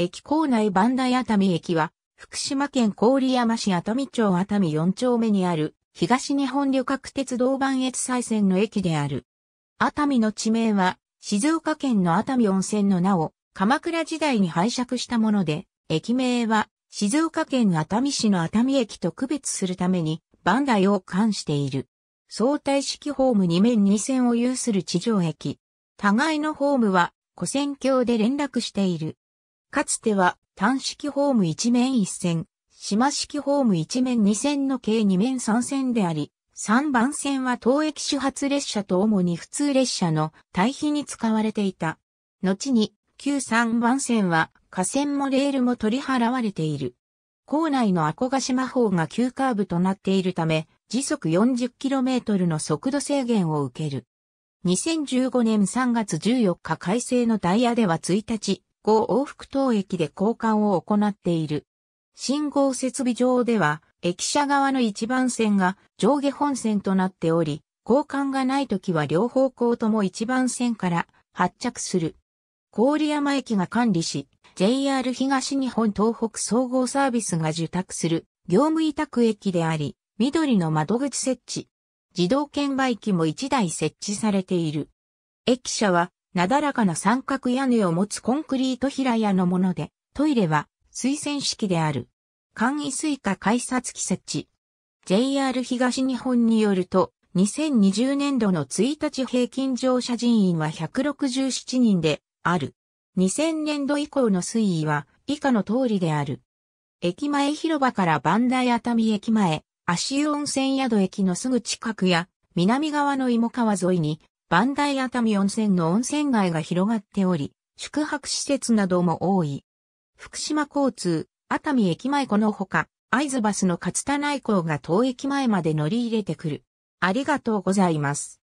駅構内バンダイ熱海駅は、福島県郡山市熱海町熱海4丁目にある、東日本旅客鉄道磐越西線の駅である。熱海の地名は、静岡県の熱海温泉の名を、鎌倉時代に拝借したもので、駅名は、静岡県熱海市の熱海駅と区別するために、バンダイを冠している。相対式ホーム2面2線を有する地上駅。互いのホームは、古線橋で連絡している。かつては単式ホーム一面一線、島式ホーム一面二線の計二面三線であり、三番線は当駅始発列車と主に普通列車の対比に使われていた。後に、旧三番線は、架線もレールも取り払われている。校内の阿古ヶ島方が急カーブとなっているため、時速 40km の速度制限を受ける。2015年3月14日改正のダイヤでは1日、合往復等駅で交換を行っている。信号設備上では、駅舎側の一番線が上下本線となっており、交換がない時は両方向とも一番線から発着する。郡山駅が管理し、JR 東日本東北総合サービスが受託する業務委託駅であり、緑の窓口設置。自動券売機も1台設置されている。駅舎はなだらかな三角屋根を持つコンクリート平屋のもので、トイレは水洗式である。簡易水化改札機設置。JR 東日本によると、2020年度の1日平均乗車人員は167人である。2000年度以降の推移は以下の通りである。駅前広場から万代熱海駅前、足湯温泉宿駅のすぐ近くや、南側の芋川沿いに磐梯熱海温泉の温泉街が広がっており、宿泊施設なども多い。福島交通、熱海駅前このほか、会津バスの勝田内港が当駅前まで乗り入れてくる。ありがとうございます。